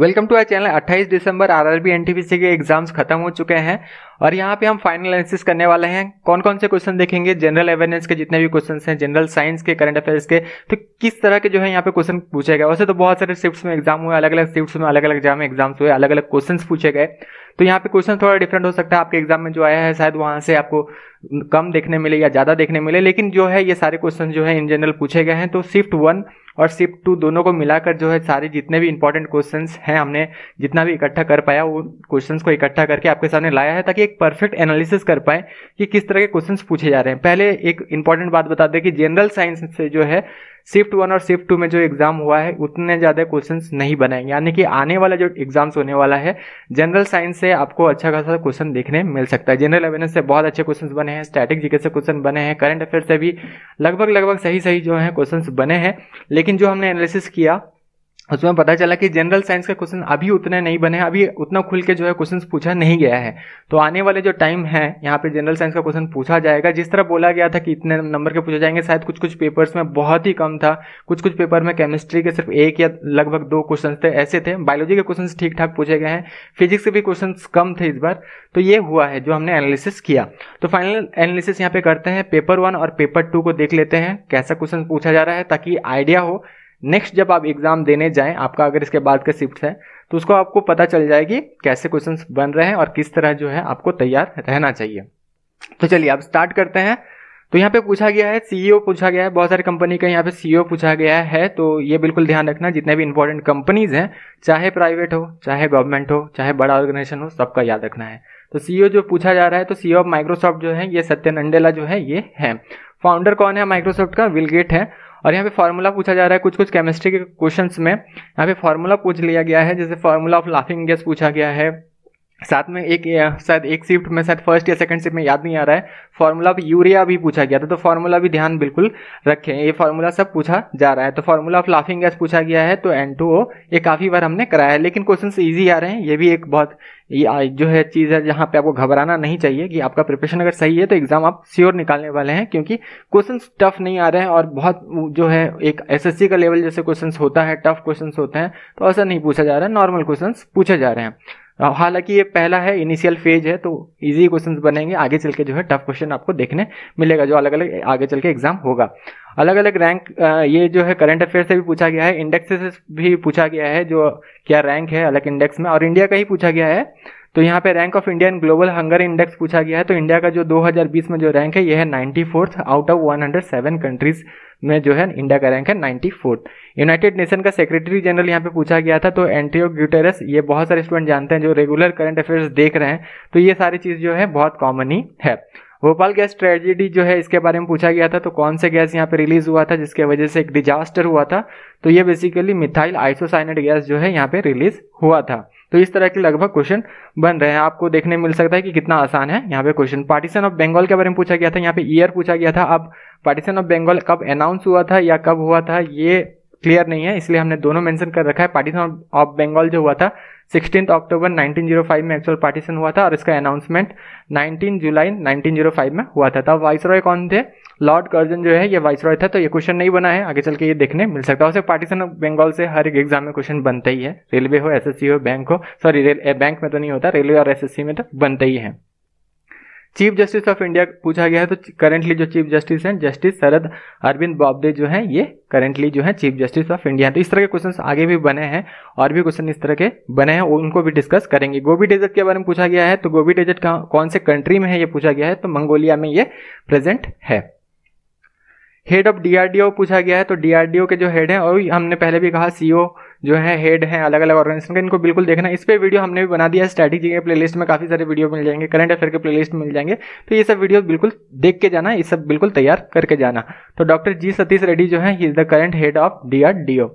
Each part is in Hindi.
वेलकम टू आर चैनल 28 दिसंबर आरआरबी एनटीपीसी के एग्जाम्स खत्म हो चुके हैं और यहाँ पे हम फाइनल एनालिसिस करने वाले हैं कौन कौन से क्वेश्चन देखेंगे जनरल अवेयरनेस के जितने भी क्वेश्चन हैं जनरल साइंस के करंट अफेयर्स के तो किस तरह के जो है यहाँ पे क्वेश्चन पूछे गए वैसे तो बहुत सारे शिफ्ट में एग्जाम हुए अलग अलग शिफ्ट में अलग अलग एग्जाम एग्जाम्स हुए अलग अलग क्वेश्चन पूछे गए तो यहाँ पे क्वेश्चन थोड़ा डिफरेंट हो सकता है आपके एग्जाम में जो आया है शायद वहाँ से आपको कम देखने मिले या ज़्यादा देखने मिले लेकिन जो है ये सारे क्वेश्चन जो है इन जनरल पूछे गए हैं तो शिफ्ट वन और शिफ्ट टू दोनों को मिलाकर जो है सारे जितने भी इंपॉर्टेंट क्वेश्चन हैं हमने जितना भी इकट्ठा कर पाया वो क्वेश्चन को इकट्ठा करके आपके सामने लाया है ताकि एक परफेक्ट एनालिसिस कर पाए कि किस तरह के क्वेश्चन पूछे जा रहे हैं पहले एक इंपॉर्टेंट बात बता दें कि जनरल साइंस से जो है शिफ्ट वन और शिफ्ट टू में जो एग्ज़ाम हुआ है उतने ज़्यादा क्वेश्चन नहीं बनाएंगे यानी कि आने वाला जो एग्ज़ाम्स होने वाला है जनरल साइंस से आपको अच्छा खासा क्वेश्चन देखने मिल सकता है जनरल अवेयरनेस से बहुत अच्छे क्वेश्चन बने हैं स्टैटिक जीके से क्वेश्चन बने हैं करंट अफेयर से भी लगभग लगभग सही सही जो है क्वेश्चन बने हैं लेकिन जो हमने एनालिसिस किया उसमें पता चला कि जनरल साइंस का क्वेश्चन अभी उतने नहीं बने हैं अभी उतना खुल के जो है क्वेश्चन पूछा नहीं गया है तो आने वाले जो टाइम है यहाँ पे जनरल साइंस का क्वेश्चन पूछा जाएगा जिस तरह बोला गया था कि इतने नंबर के पूछे जाएंगे शायद कुछ कुछ पेपर्स में बहुत ही कम था कुछ कुछ पेपर में केमिस्ट्री के सिर्फ एक या लगभग दो क्वेश्चन थे ऐसे थे बायोलॉजी के क्वेश्चन ठीक ठाक पूछे गए हैं फिजिक्स के भी क्वेश्चन कम थे इस बार तो ये हुआ है जो हमने एनालिसिस किया तो फाइनल एनालिसिस यहाँ पे करते हैं पेपर वन और पेपर टू को देख लेते हैं कैसा क्वेश्चन पूछा जा रहा है ताकि आइडिया हो नेक्स्ट जब आप एग्ज़ाम देने जाएं आपका अगर इसके बाद का शिफ्ट है तो उसको आपको पता चल जाएगी कैसे क्वेश्चन बन रहे हैं और किस तरह जो है आपको तैयार रहना चाहिए तो चलिए आप स्टार्ट करते हैं तो यहाँ पे पूछा गया है सीईओ e पूछा गया है बहुत सारी कंपनी का यहाँ पे सीईओ e पूछा गया है तो ये बिल्कुल ध्यान रखना जितने भी इंपॉर्टेंट कंपनीज हैं चाहे प्राइवेट हो चाहे गवर्नमेंट हो चाहे बड़ा ऑर्गेनाइजेशन हो सबका याद रखना है तो सीईओ e जो पूछा जा रहा है तो सीईओ ऑफ माइक्रोसॉफ्ट जो है ये सत्य नंडेला जो है ये है फाउंडर कौन है माइक्रोसॉफ्ट का विलगेट है और यहाँ पे फार्मूला पूछा जा रहा है कुछ कुछ केमिस्ट्री के क्वेश्चंस में यहाँ पे फार्मूला पूछ लिया गया है जैसे फार्मूला ऑफ लाफिंग गैस पूछा गया है साथ में एक शायद एक शिफ्ट में शायद फर्स्ट या सेकंड शिफ्ट में याद नहीं आ रहा है फॉर्मूला ऑफ यूरिया भी पूछा गया था तो फार्मूला भी ध्यान बिल्कुल रखें ये फार्मूला सब पूछा जा रहा है तो फार्मूला ऑफ लाफिंग गैस पूछा गया है तो एन टू ओ ये काफ़ी बार हमने कराया है लेकिन क्वेश्चन ईजी आ रहे हैं ये भी एक बहुत जो है चीज़ है जहाँ पे आपको घबराना नहीं चाहिए कि आपका प्रिपरेशन अगर सही है तो एग्जाम आप श्योर निकालने वाले हैं क्योंकि क्वेश्चन टफ नहीं आ रहे हैं और बहुत जो है एक सी का लेवल जैसे क्वेश्चन होता है टफ क्वेश्चन होते हैं तो ऐसा नहीं पूछा जा रहा है नॉर्मल क्वेश्चन पूछे जा रहे हैं हालांकि ये पहला है इनिशियल फेज है तो इजी क्वेश्चंस बनेंगे आगे चल के जो है टफ क्वेश्चन आपको देखने मिलेगा जो अलग अलग आगे चल के एग्जाम होगा अलग अलग रैंक ये जो है करंट अफेयर से भी पूछा गया है इंडेक्स से भी पूछा गया है जो क्या रैंक है अलग इंडेक्स में और इंडिया का ही पूछा गया है तो यहाँ पे rank of Indian global hunger index पूछा गया है तो इंडिया का जो 2020 में जो रैंक है यह है नाइन्टी आउट ऑफ 107 कंट्रीज में जो है इंडिया का रैंक है नाइन्टी यूनाइटेड नेशन का सेक्रेटरी जनरल यहाँ पे पूछा गया था तो एंट्रियो ग्यूटेरस ये बहुत सारे स्टूडेंट जानते हैं जो रेगुलर करंट अफेयर्स देख रहे हैं तो ये सारी चीज़ जो है बहुत कॉमन ही है भोपाल गैस ट्रेजिडी जो है इसके बारे में पूछा गया था तो कौन से गैस यहाँ पे रिलीज हुआ था जिसके वजह से एक डिजास्टर हुआ था तो ये बेसिकली मिथाइल आइसोसाइनेट गैस जो है यहाँ पे रिलीज हुआ था तो इस तरह के लगभग क्वेश्चन बन रहे हैं आपको देखने मिल सकता है कि कितना आसान है यहाँ पे क्वेश्चन पार्टीशन ऑफ बंगाल के बारे में पूछा गया था यहाँ पे ईयर पूछा गया था अब पार्टीशन ऑफ बंगाल कब अनाउंस हुआ था या कब हुआ था ये क्लियर नहीं है इसलिए हमने दोनों मेंशन कर रखा है पार्टीशन ऑफ बंगाल जो हुआ था सिक्सटीन अक्टूबर 1905 में एक्चुअल पार्टीशन हुआ था और इसका अनाउंसमेंट 19 जुलाई 1905 में हुआ था तब वाइस रॉय कौन थे लॉर्ड कर्जन जो है ये वाइस रॉय था तो ये क्वेश्चन नहीं बना है आगे चल के ये देखने मिल सकता है उसे पार्टीशन ऑफ बंगाल से हर एक एग्जाम में क्वेश्चन बनता ही है रेलवे हो एस हो बैंक हो सॉरी बैंक में तो नहीं होता रेलवे और एस में तो बनता ही है चीफ जस्टिस ऑफ इंडिया पूछा गया है तो करेंटली जो चीफ जस्टिस हैं जस्टिस शरद अरविंद बॉबडे जो हैं ये करेंटली जो है चीफ जस्टिस ऑफ इंडिया तो इस तरह के क्वेश्चन आगे भी बने हैं और भी क्वेश्चन इस तरह के बने हैं उनको भी डिस्कस करेंगे गोभी डेजर्ट के बारे में पूछा गया है तो गोभी डेजर्ट कौन से कंट्री में है ये पूछा गया है तो मंगोलिया में ये प्रेजेंट है हेड ऑफ डीआरडीओ पूछा गया है तो डीआरडीओ के जो हेड है और हमने पहले भी कहा सीओ जो है हेड हैं अलग अलग ऑर्गेनाइजेशन का इनको बिल्कुल देखना इस पर वीडियो हमने भी बना दिया है स्ट्रैटेजी के प्लेलिस्ट में काफ़ी सारे वीडियो मिल जाएंगे करंट अफेयर के प्लेलिस्ट मिल जाएंगे तो ये सब वीडियो बिल्कुल देख के जाना ये सब बिल्कुल तैयार करके जाना तो डॉक्टर जी सतीश रेड्डी जो है he is the current head of D R D O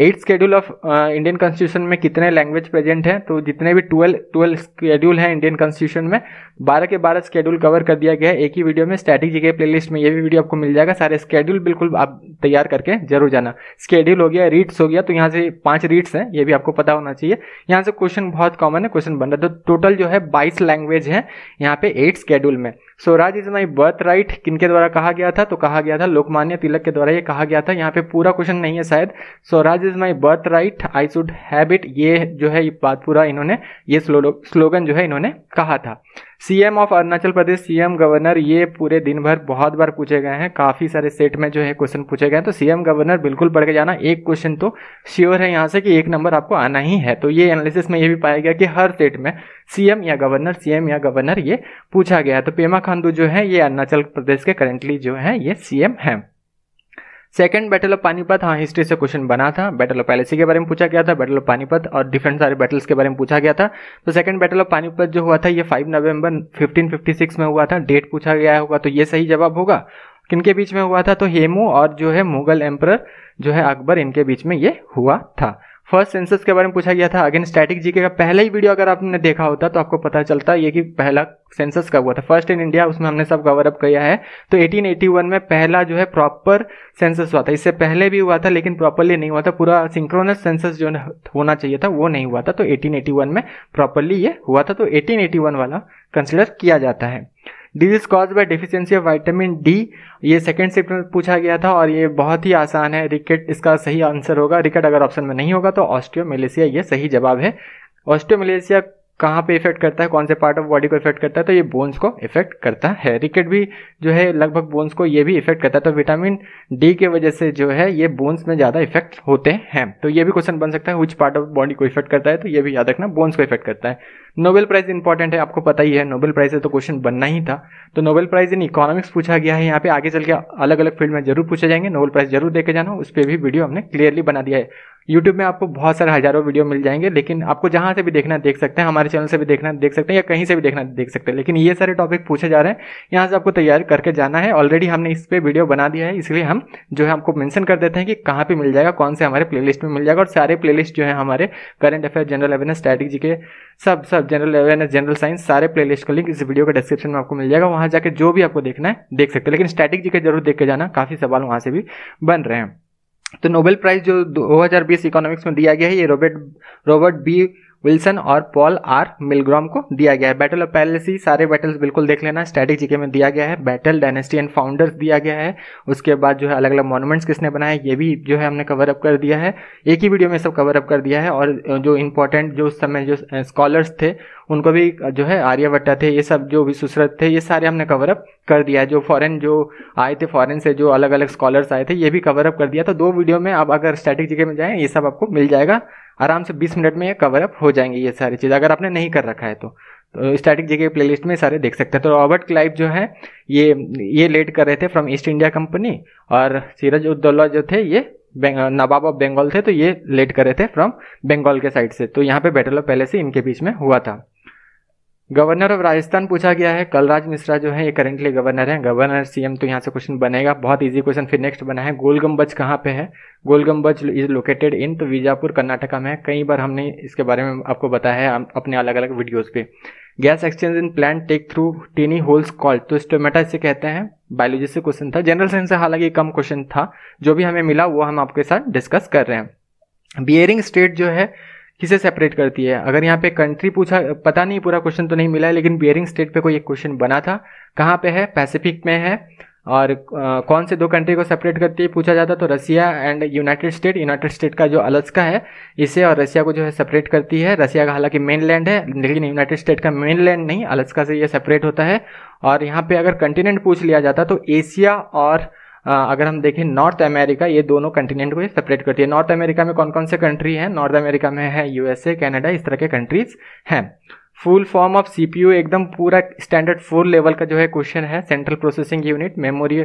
eight schedule of Indian constitution में कितने लैंग्वेज प्रेजेंट हैं तो जितने भी ट्वेल्व ट्वेल्व स्केड्यूल हैं इंडियन कॉन्स्टिट्यूशन में बारह के बारह स्केड्यूल कवर कर दिया गया है एक ही वीडियो में स्टैटिक जीके प्लेलिस्ट में ये भी वीडियो आपको मिल जाएगा सारे स्केड्यूल बिल्कुल आप तैयार करके जरूर जाना स्केड्यूल हो गया रीट्स हो गया तो यहाँ से पाँच रीट्स हैं ये भी आपको पता होना चाहिए यहाँ से क्वेश्चन बहुत कॉमन है क्वेश्चन बन रहा है तो टोटल जो है बाईस लैंग्वेज है यहाँ पे एट स्केड्यूल में Swaraj is my birth right किनके द्वारा कहा गया था तो कहा गया था लोकमान्य तिलक के द्वारा ये कहा गया था यहाँ पे पूरा क्वेश्चन नहीं है शायद Swaraj is my birth right I should have it ये जो है ये बात पूरा इन्होंने ये स्लोगन जो है इन्होंने कहा था CM of Arunachal Pradesh CM governor ये पूरे दिन भर बहुत बार पूछे गए हैं काफ़ी सारे सेट में जो है क्वेश्चन पूछे गए हैं तो सीएम गवर्नर बिल्कुल पढ़ के जाना एक क्वेश्चन तो श्योर है यहाँ से कि एक नंबर आपको आना ही है तो ये एनालिसिस में ये भी पाया गया कि हर सेट में सीएम या गवर्नर सीएम या गवर्नर ये पूछा गया है तो पेमा खांडू जो है ये अरुणाचल प्रदेश के करेंटली जो है ये सीएम हैं सेकंड बैटल ऑफ पानीपत हाँ हिस्ट्री से क्वेश्चन बना था बैटल ऑफ पैलेसी के बारे में पूछा गया था बैटल ऑफ पानीपत और डिफरेंट सारे बैटल्स के बारे में पूछा गया था तो सेकंड बैटल ऑफ पानीपत जो हुआ था ये 5 नवंबर 1556 में हुआ था डेट पूछा गया होगा तो ये सही जवाब होगा किनके बीच में हुआ था तो हेमू और जो है मुगल एम्पर जो है अकबर इनके बीच में ये हुआ था फर्स्ट सेंसस के बारे में पूछा गया था अगेन स्टैटिक जीके का पहला ही वीडियो अगर आपने देखा होता तो आपको पता चलता ये कि पहला सेंसस कब हुआ था फर्स्ट इन इंडिया उसमें हमने सब कवर अप किया है तो 1881 में पहला जो है प्रॉपर सेंसस हुआ था इससे पहले भी हुआ था लेकिन प्रॉपरली नहीं हुआ था पूरा सिंक्रोनस सेंसस जो होना चाहिए था वो नहीं हुआ था तो एटीन में प्रॉपरली ये हुआ था तो एटीन वाला कंसिडर किया जाता है disease cause by deficiency of vitamin D ये सेकेंड शिफ्ट में पूछा गया था और ये बहुत ही आसान है रिकेट इसका सही आंसर होगा रिकेट अगर ऑप्शन में नहीं होगा तो ऑस्ट्रियो मलेशिया ये सही जवाब है ऑस्ट्रियो मलेशिया कहाँ पे इफेक्ट करता है कौन से पार्ट ऑफ बॉडी को इफेक्ट करता है तो ये बोन्स को इफेक्ट करता है रिकेट भी जो है लगभग बोन्स को ये भी इफेक्ट करता है तो विटामिन डी के वजह से जो है ये बोन्स में ज़्यादा इफेक्ट होते हैं तो ये भी क्वेश्चन बन सकता है विच पार्ट ऑफ बॉडी को इफेक्ट करता है तो ये भी याद रखना बोन्स को इफेक्ट करता है नोबेल प्राइज इंपॉर्टेंट है आपको पता ही है नोबेल प्राइज से तो क्वेश्चन बनना ही था तो नोबेल प्राइज इन इकोनॉमिक्स पूछा गया है यहाँ पे आगे चल के अलग अलग फील्ड में जरूर पूछे जाएंगे नोबेल प्राइज जरूर देखे जाना उस पर भी वीडियो हमने क्लियरली बना दिया है यूट्यूब में आपको बहुत सारे हजारों वीडियो मिल जाएंगे लेकिन आपको जहाँ से भी देखना देख सकते हैं हमारे चैनल से भी देखना देख सकते हैं या कहीं से भी देखना देख सकते हैं लेकिन ये सारे टॉपिक पूछे जा रहे हैं यहाँ से आपको तैयार करके जाना है ऑलरेडी हमने इस पर वीडियो बना दिया है इसलिए हम जो है आपको मैंशन कर देते हैं कि कहाँ पर मिल जाएगा कौन से हमारे प्ले में मिल जाएगा और सारे प्ले जो है हमारे current affair general awareness strategy के सब सब और जनरल अवेयरनेस जनरल साइंस सारे प्लेलिस्ट का लिंक इस वीडियो के डिस्क्रिप्शन में आपको मिल जाएगा वहां जाकर जो भी आपको देखना है देख सकते हैं लेकिन स्टैटिक जी का जरूर देख के जाना काफ़ी सवाल वहां से भी बन रहे हैं तो नोबेल प्राइज़ जो दो इकोनॉमिक्स में दिया गया है ये रॉबर्ट रॉबर्ट बी विल्सन और पॉल आर मिलग्राम को दिया गया है बैटल ऑफ पैलेस ही सारे बैटल्स बिल्कुल देख लेना स्टैटिक जीके में दिया गया है बैटल डायनेस्टी एंड फाउंडर्स दिया गया है उसके बाद जो है अलग अलग मॉन्यूमेंट्स किसने बनाए ये भी जो है हमने कवर अप कर दिया है एक ही वीडियो में सब कवर अप कर दिया है और जो इंपॉर्टेंट जो उस समय जो स्कॉलर्स थे उनको भी जो है आर्यभट्टा थे ये सब जो विशुसरत थे ये सारे हमने कवर अप कर दिया है जो फॉरेन जो आए थे फॉरेन से जो अलग अलग स्कॉलर्स आए थे ये भी कवर अप कर दिया तो दो वीडियो में आप अगर स्टैटिक जीके में जाएँ ये सब आपको मिल जाएगा आराम से 20 मिनट में ये कवर अप हो जाएंगे ये सारी चीज़ अगर आपने नहीं कर रखा है तो तो स्टैटिक जेके प्लेलिस्ट में सारे देख सकते हैं तो रॉबर्ट क्लाइव जो है ये ये लेट कर रहे थे फ्रॉम ईस्ट इंडिया कंपनी और सीरज उद्दौला जो थे ये नवाब ऑफ बंगाल थे तो ये लेट कर रहे थे फ्रॉम बंगाल के साइड से तो यहाँ पे बैटल ऑफ पहले से इनके बीच में हुआ था गवर्नर ऑफ राजस्थान पूछा गया है कलराज मिश्रा जो है ये करेंटली गवर्नर हैं गवर्नर सीएम तो यहाँ से क्वेश्चन बनेगा बहुत इजी क्वेश्चन फिर नेक्स्ट बना है गोल कहाँ पे है गोल इज लोकेटेड इन तो विजापुर कर्नाटका में कई बार हमने इसके बारे में आपको बताया है अपने अलग अलग वीडियोज़ पे gas exchange in plant take through tiny holes call तो स्टोमेटा इसे कहते हैं बायोलॉजी से क्वेश्चन था जनरल साइंस से हालांकि कम क्वेश्चन था जो भी हमें मिला वो हम आपके साथ डिस्कस कर रहे हैं बियरिंग स्टेट जो है किसे सेपरेट करती है अगर यहाँ पे कंट्री पूछा पता नहीं पूरा क्वेश्चन तो नहीं मिला है लेकिन बियरिंग स्टेट पे कोई एक क्वेश्चन बना था कहाँ पे है पैसिफिक में है और आ, कौन से दो कंट्री को सेपरेट करती है पूछा जाता तो Russia and United State United State का जो अलस्का है इसे और रसिया को जो है सेपरेट करती है रसिया का हालांकि मेन लैंड है लेकिन यूनाइटेड स्टेट का मेन लैंड नहीं अलस्का से ये सेपरेट होता है और यहाँ पे अगर कंटिनेंट पूछ लिया जाता तो एशिया और अगर हम देखें नॉर्थ अमेरिका ये दोनों कंटिनेंट को ये सेपरेट करती है नॉर्थ अमेरिका में कौन कौन से कंट्री हैं नॉर्थ अमेरिका में है यूएसए कनाडा इस तरह के कंट्रीज हैं फुल फॉर्म ऑफ सी एकदम पूरा स्टैंडर्ड फोर लेवल का जो है क्वेश्चन है central processing unit memory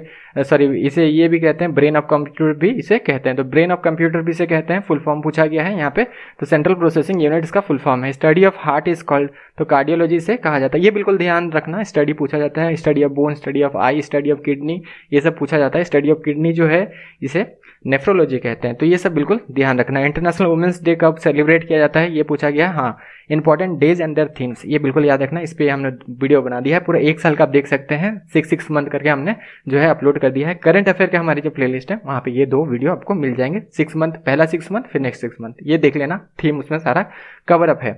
sorry इसे ये भी कहते हैं ब्रेन ऑफ कंप्यूटर भी इसे कहते हैं तो ब्रेन ऑफ कंप्यूटर भी इसे कहते हैं फुल फॉर्म पूछा गया है यहाँ पे तो सेंट्रल प्रोसेसिंग यूनिट इसका फुल फॉर्म है study of heart is called तो कार्डियोलॉजी से कहा जाता है ये बिल्कुल ध्यान रखना स्टडी पूछा जाता है study of bone study of eye study of kidney ये सब पूछा जाता है स्टडी ऑफ किडनी जो है इसे नेफ्रोलॉजी कहते हैं तो ये सब बिल्कुल ध्यान रखना इंटरनेशनल वुमेंस डे कब सेलिब्रेट किया जाता है ये पूछा गया हाँ important days and their themes ये बिल्कुल याद रखना इस पर हमने वीडियो बना दिया है पूरा एक साल का आप देख सकते हैं सिक्स सिक्स मंथ करके हमने जो है अपलोड कर दिया है करंट अफेयर के हमारी जो प्लेलिस्ट है वहाँ पे ये दो वीडियो आपको मिल जाएंगे सिक्स मंथ पहला सिक्स मंथ फिर नेक्स्ट सिक्स मंथ ये देख लेना थीम उसमें सारा कवर अप है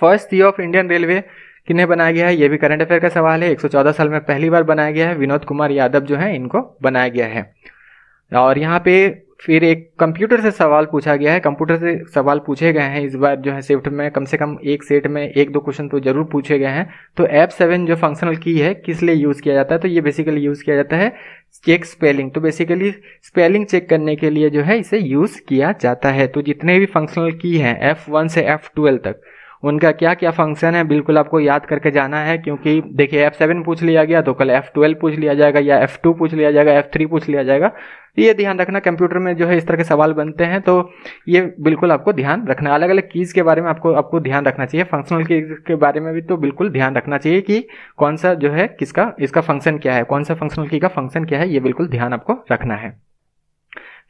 first year of Indian railway किन्हें बनाया गया है ये भी करंट अफेयर का सवाल है 114 साल में पहली बार बनाया गया है विनोद कुमार यादव जो है इनको बनाया गया है और यहाँ पे फिर एक कंप्यूटर से सवाल पूछा गया है कंप्यूटर से सवाल पूछे गए हैं इस बार जो है सेफ्ट में कम से कम एक सेट में एक दो क्वेश्चन तो जरूर पूछे गए हैं तो ऐप सेवन जो फंक्शनल की है किस लिए यूज़ किया जाता है तो ये बेसिकली यूज़ किया जाता है चेक स्पेलिंग तो बेसिकली स्पेलिंग चेक करने के लिए जो है इसे यूज़ किया जाता है तो जितने भी फंक्शनल की हैं एफ वन से एफ ट्वेल्व तक उनका क्या क्या फंक्शन है बिल्कुल आपको याद करके जाना है क्योंकि देखिए एफ सेवन पूछ लिया गया तो कल एफ ट्वेल्व पूछ लिया जाएगा या एफ टू पूछ लिया जाएगा एफ थ्री पूछ लिया जाएगा तो ये ध्यान रखना कंप्यूटर में जो है इस तरह के सवाल बनते हैं तो ये बिल्कुल आपको ध्यान रखना अलग अलग कीज़ के बारे में आपको आपको ध्यान रखना चाहिए फंक्शनल कीज के बारे में भी तो बिल्कुल ध्यान रखना चाहिए कि कौन सा जो है किसका इसका फंक्शन क्या है कौन सा फंक्शनल की का फंक्शन क्या है ये बिल्कुल ध्यान आपको रखना है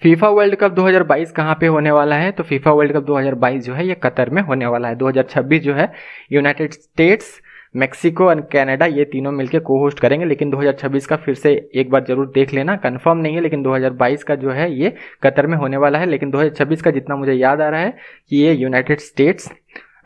फीफा वर्ल्ड कप 2022 कहाँ पे होने वाला है तो फीफा वर्ल्ड कप 2022 जो है ये कतर में होने वाला है 2026 जो है United States Mexico and Canada ये तीनों मिलके को होस्ट करेंगे लेकिन 2026 का फिर से एक बार जरूर देख लेना कंफर्म नहीं है लेकिन 2022 का जो है ये कतर में होने वाला है लेकिन 2026 का जितना मुझे याद आ रहा है कि ये यूनाइटेड स्टेट्स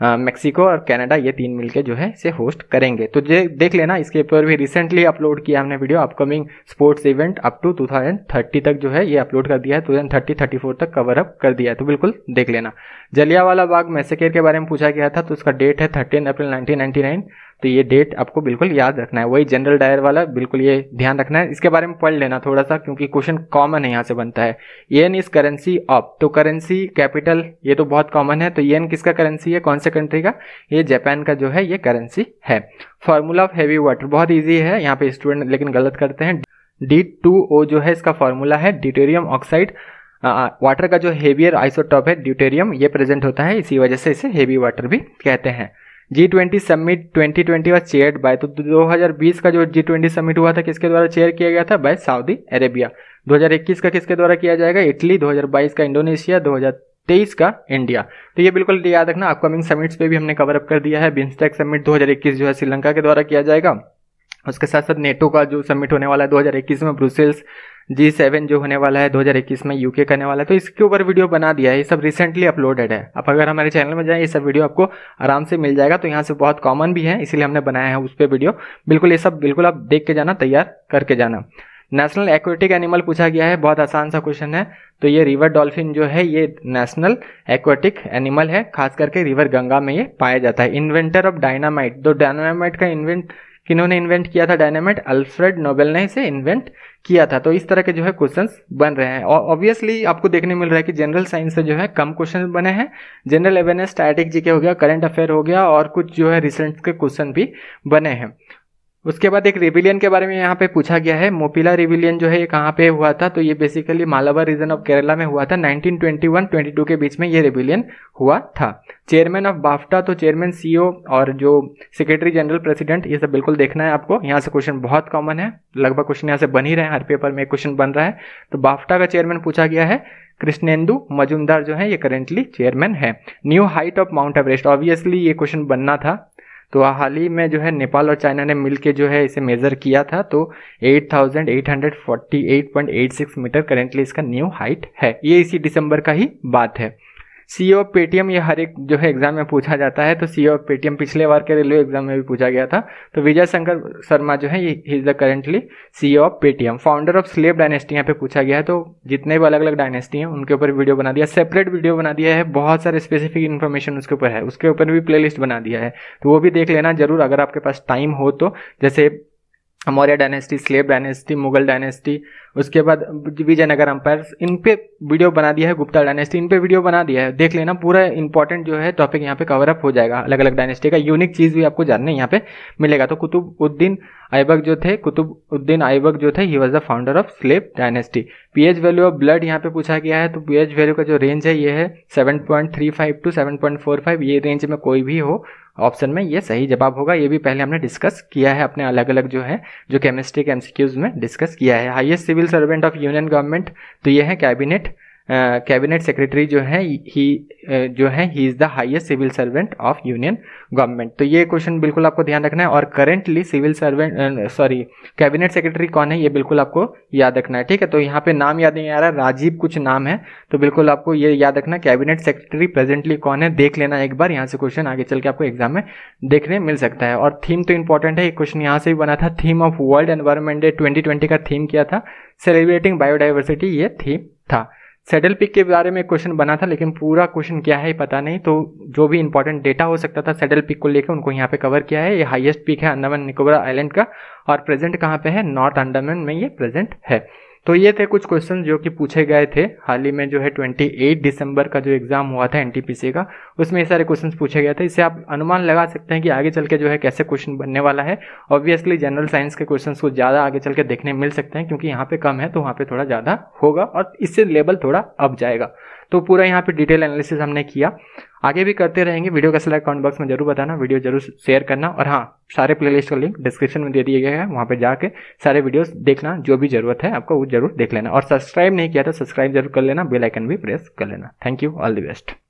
मेक्सिको और कनाडा ये तीन मिलके जो है इसे होस्ट करेंगे तो जे देख लेना इसके ऊपर भी रिसेंटली अपलोड किया हमने video upcoming sports event up to 2030 तक जो है ये अपलोड कर दिया है 2030 फोर तक कवर अप कर दिया है तो बिल्कुल देख लेना जलियावाला बाग मैसेकेर के बारे में पूछा गया था तो उसका डेट है थर्टीन अप्रैल नाइनटीन तो ये डेट आपको बिल्कुल याद रखना है वही जनरल डायर वाला बिल्कुल ये ध्यान रखना है इसके बारे में पढ़ लेना थोड़ा सा क्योंकि क्वेश्चन कॉमन है यहाँ से बनता है येन इज करेंसी ऑफ तो करेंसी कैपिटल ये तो बहुत कॉमन है तो येन किसका करेंसी है कौन से कंट्री का ये जापान का जो है ये करेंसी है फॉर्मूला ऑफ हैवी वाटर बहुत ईजी है यहाँ पे स्टूडेंट लेकिन गलत करते हैं डी टू ओ जो है इसका फार्मूला है ड्यूटेरियम ऑक्साइड वाटर का जो हेवियर आइसोटॉप है ड्यूटेरियम ये प्रेजेंट होता है इसी वजह से इसे हेवी वाटर भी कहते हैं G twenty summit twenty twenty was chaired by तो 2020 का जो जी ट्वेंटी समिट हुआ था किसके द्वारा चेयर किया गया था बाय सऊदी अरेबिया 2021 का किसके द्वारा किया जाएगा इटली 2022 का इंडोनेशिया 2023 का इंडिया तो ये बिल्कुल याद रखना अपकमिंग समिट्स पे भी हमने कवर अप कर दिया है बिम्स्टेक समिट 2021 जो है श्रीलंका के द्वारा किया जाएगा उसके साथ साथ नेटो का जो समिट होने वाला है 2021 में ब्रुसेल्स जी सेवन जो होने वाला है 2021 में यूके करने वाला है तो इसके ऊपर वीडियो बना दिया है ये सब रिसेंटली अपलोडेड है आप अगर हमारे चैनल में जाएं ये सब वीडियो आपको आराम से मिल जाएगा तो यहाँ से बहुत कॉमन भी है इसीलिए हमने बनाया है उस पर वीडियो बिल्कुल ये सब बिल्कुल आप देख के जाना तैयार करके जाना नेशनल एक्वेटिक एनिमल पूछा गया है बहुत आसान सा क्वेश्चन है तो ये रिवर डॉल्फिन जो है ये नेशनल एक्वेटिक एनिमल है खास करके रिवर गंगा में ये पाया जाता है इन्वेंटर ऑफ डायनामाइट तो डायनामाइट का इन्वेंट किन्होंने इन्वेंट किया था डायनामाइट अल्फ्रेड नोबेल ने इसे इन्वेंट किया था तो इस तरह के जो है क्वेश्चंस बन रहे हैं और ऑब्वियसली आपको देखने मिल रहा है कि जनरल साइंस से जो है कम क्वेश्चन बने हैं जनरल अवेयरनेस स्टैटिक जीके हो गया करंट अफेयर हो गया और कुछ जो है रिसेंट के क्वेश्चन भी बने हैं उसके बाद एक रिविलियन के बारे में यहाँ पे पूछा गया है मोपिला रिविलियन जो है ये कहाँ पे हुआ था तो ये basically Malabar region of Kerala में हुआ था 1921-22 के बीच में ये रिविलियन हुआ था चेयरमैन ऑफ बाफ्टा तो चेयरमैन सीईओ e और जो सेक्रेटरी जनरल प्रेसिडेंट ये सब बिल्कुल देखना है आपको यहाँ से क्वेश्चन बहुत कॉमन है लगभग क्वेश्चन यहाँ से बन ही रहे हैं हर पेपर में क्वेश्चन बन रहा है तो बाफ्टा का चेयरमैन पूछा गया है कृष्णेंदु मजुमदार जो है ये करेंटली चेयरमैन है new height of Mount Everest obviously ये क्वेश्चन बनना था तो हाल ही में जो है नेपाल और चाइना ने मिलकर जो है इसे मेज़र किया था तो 8,848.86 मीटर करेंटली इसका न्यू हाइट है ये इसी दिसंबर का ही बात है सी ओ पेटीएम ये हर एक जो है एग्जाम में पूछा जाता है तो सी ओ पेटीएम पिछले बार के रेलवे एग्जाम में भी पूछा गया था तो विजय शंकर शर्मा जो है ये is the currently C O of Paytm founder of slave dynasty यहाँ पे पूछा गया है तो जितने भी अलग अलग डायनेस्टी हैं उनके ऊपर वीडियो बना दिया सेपरेट वीडियो बना दिया है बहुत सारे स्पेसिफिक इन्फॉर्मेशन उसके ऊपर है उसके ऊपर भी प्ले बना दिया है तो वो भी देख लेना जरूर अगर आपके पास टाइम हो तो जैसे Maurya dynasty slave dynasty Mughal dynasty उसके बाद विजयनगर अंपायर इन पे वीडियो बना दिया है गुप्ता डायनेस्टी इन पे वीडियो बना दिया है देख लेना पूरा इंपॉर्टेंट जो है टॉपिक यहाँ पे कवर अप हो जाएगा अलग अलग डायनेस्टी का यूनिक चीज़ भी आपको जानने यहाँ पे मिलेगा तो कुतुब उद्दीन ऐबक जो थे कुतुब उद्दीन ऐबक जो थे he was the founder of slave dynasty PH value of blood यहाँ पे पूछा गया है तो पीएच वैल्यू का जो रेंज है ये है 7.35 टू 7.45 ये रेंज में कोई भी हो ऑप्शन में ये सही जवाब होगा ये भी पहले हमने डिस्कस किया है अपने अलग अलग जो है जो केमिस्ट्री के एमसीक्यूज में डिस्कस किया है highest civil civil servant of union government तो ये है कैबिनेट कैबिनेट सेक्रेटरी जो है ही जो है he is the highest civil servant of union government तो ये क्वेश्चन बिल्कुल आपको ध्यान रखना है और currently civil servant sorry cabinet secretary कौन है ये बिल्कुल आपको याद रखना है ठीक है तो यहाँ पे नाम याद नहीं आ रहा राजीव कुछ नाम है तो बिल्कुल आपको ये याद रखना कैबिनेट सेक्रेटरी प्रेजेंटली कौन है देख लेना एक बार यहाँ से क्वेश्चन आगे चल के आपको एग्जाम में देखने मिल सकता है और थीम तो इंपॉर्टेंट है ये क्वेश्चन यहाँ से भी बना था theme of world environment day twenty का थीम क्या था सेलिब्रेटिंग बायोडाइवर्सिटी ये थीम था सेटल पिक के बारे में क्वेश्चन बना था लेकिन पूरा क्वेश्चन क्या है पता नहीं तो जो भी इंपॉर्टेंट डेटा हो सकता था सेटल पिक को लेकर उनको यहाँ पे कवर किया है ये हाईएस्ट पिक है अंडमान निकोबार आइलैंड का और प्रेजेंट कहाँ पे है नॉर्थ अंडमान में ये प्रेजेंट है तो ये थे कुछ क्वेश्चन जो कि पूछे गए थे हाल ही में जो है 28 दिसंबर का जो एग्ज़ाम हुआ था एनटीपीसी का उसमें ये सारे क्वेश्चन पूछे गए थे इससे आप अनुमान लगा सकते हैं कि आगे चल के जो है कैसे क्वेश्चन बनने वाला है ऑब्वियसली जनरल साइंस के क्वेश्चन को ज़्यादा आगे चल के देखने मिल सकते हैं क्योंकि यहाँ पे कम है तो वहाँ पे थोड़ा ज़्यादा होगा और इससे लेवल थोड़ा अप जाएगा तो पूरा यहाँ पे डिटेल एनालिसिस हमने किया आगे भी करते रहेंगे वीडियो कैसा लगा कमेंट बॉक्स में जरूर बताना वीडियो जरूर शेयर करना और हाँ सारे प्लेलिस्ट का लिंक डिस्क्रिप्शन में दे दिया गया है वहाँ पर जाकर सारे वीडियोस देखना जो भी जरूरत है आपको वो जरूर देख लेना और सब्सक्राइब नहीं किया तो सब्सक्राइब जरूर कर लेना बेलाइकन भी प्रेस कर लेना thank you all the best